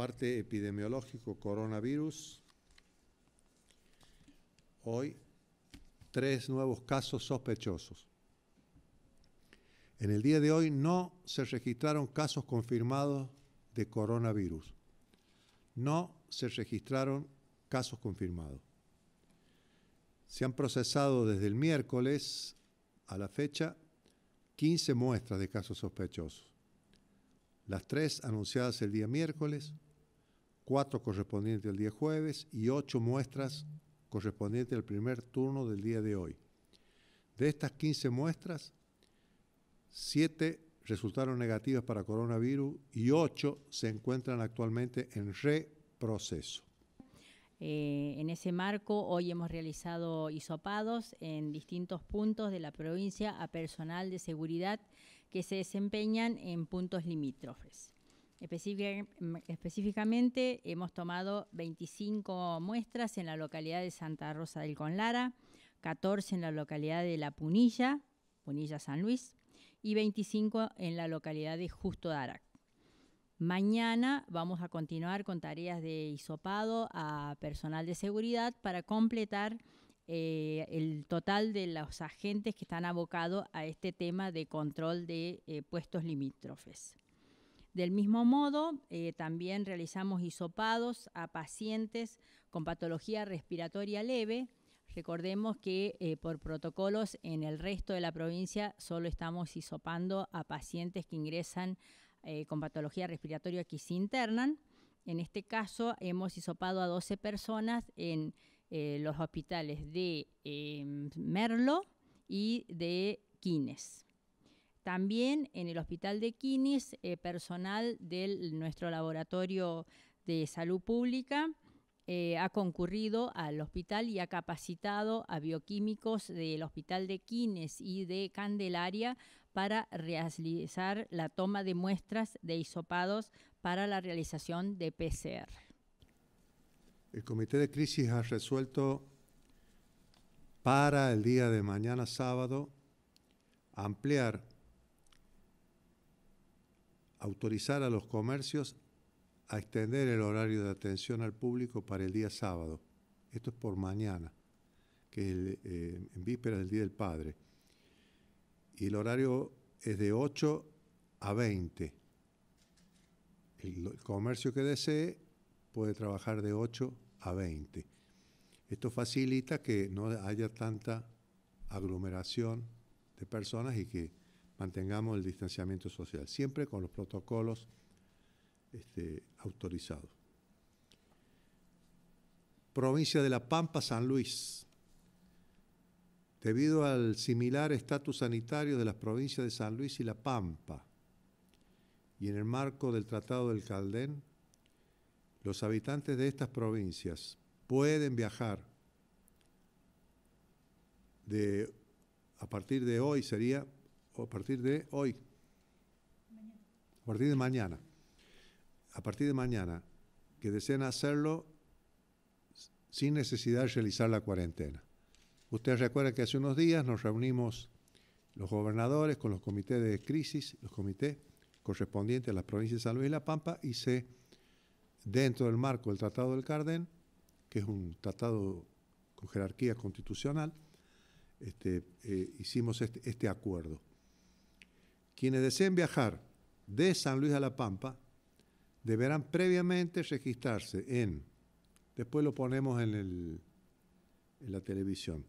parte epidemiológico coronavirus. Hoy, tres nuevos casos sospechosos. En el día de hoy no se registraron casos confirmados de coronavirus. No se registraron casos confirmados. Se han procesado desde el miércoles a la fecha 15 muestras de casos sospechosos. Las tres anunciadas el día miércoles, cuatro correspondientes al día jueves y ocho muestras correspondientes al primer turno del día de hoy. De estas 15 muestras, siete resultaron negativas para coronavirus y ocho se encuentran actualmente en reproceso. Eh, en ese marco, hoy hemos realizado hisopados en distintos puntos de la provincia a personal de seguridad que se desempeñan en puntos limítrofes. Específicamente hemos tomado 25 muestras en la localidad de Santa Rosa del Conlara, 14 en la localidad de La Punilla, Punilla San Luis, y 25 en la localidad de Justo Darac. Mañana vamos a continuar con tareas de isopado a personal de seguridad para completar eh, el total de los agentes que están abocados a este tema de control de eh, puestos limítrofes. Del mismo modo, eh, también realizamos hisopados a pacientes con patología respiratoria leve. Recordemos que eh, por protocolos en el resto de la provincia solo estamos hisopando a pacientes que ingresan eh, con patología respiratoria que se internan. En este caso hemos hisopado a 12 personas en los hospitales de em, Merlo y de Quines. También en el Hospital de Quines eh, personal de nuestro laboratorio de salud pública eh, ha concurrido al hospital y ha capacitado a bioquímicos del Hospital de Quines y de Candelaria para realizar la toma de muestras de isopados para la realización de PCR. El Comité de Crisis ha resuelto para el día de mañana sábado ampliar autorizar a los comercios a extender el horario de atención al público para el día sábado. Esto es por mañana, que es eh, en víspera del Día del Padre. Y el horario es de 8 a 20. el comercio que desee puede trabajar de 8 a 20. Esto facilita que no haya tanta aglomeración de personas y que mantengamos el distanciamiento social, siempre con los protocolos este, autorizados. Provincia de La Pampa, San Luis. Debido al similar estatus sanitario de las provincias de San Luis y La Pampa, y en el marco del Tratado del Caldén, los habitantes de estas provincias pueden viajar de, a partir de hoy sería a partir de hoy, a partir de mañana, a partir de mañana, que deseen hacerlo sin necesidad de realizar la cuarentena. Ustedes recuerdan que hace unos días nos reunimos los gobernadores con los comités de crisis, los comités correspondientes a las provincias de San Luis y La Pampa, y se, dentro del marco del Tratado del Carden, que es un tratado con jerarquía constitucional, este, eh, hicimos este, este acuerdo. Quienes deseen viajar de San Luis a La Pampa deberán previamente registrarse en, después lo ponemos en, la televisión,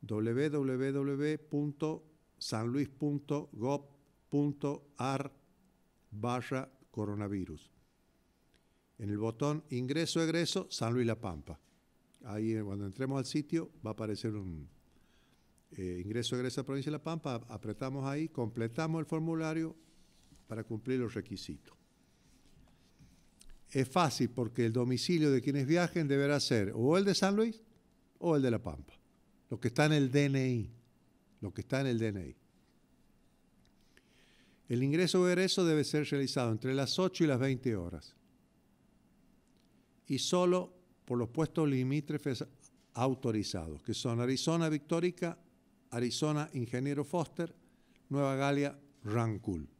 www.sanluis.gov.ar barra coronavirus. En el botón ingreso-egreso, San Luis La Pampa. Ahí eh, cuando entremos al sitio va a aparecer un, eh, ingreso ingreso la provincia de La Pampa, apretamos ahí, completamos el formulario para cumplir los requisitos. Es fácil porque el domicilio de quienes viajen deberá ser o el de San Luis o el de La Pampa, lo que está en el DNI, lo que está en el DNI. El ingreso o egreso debe ser realizado entre las 8 y las 20 horas y solo por los puestos limítrofes autorizados, que son Arizona Victorica. Arizona Ingeniero Foster, Nueva Galia Rancul.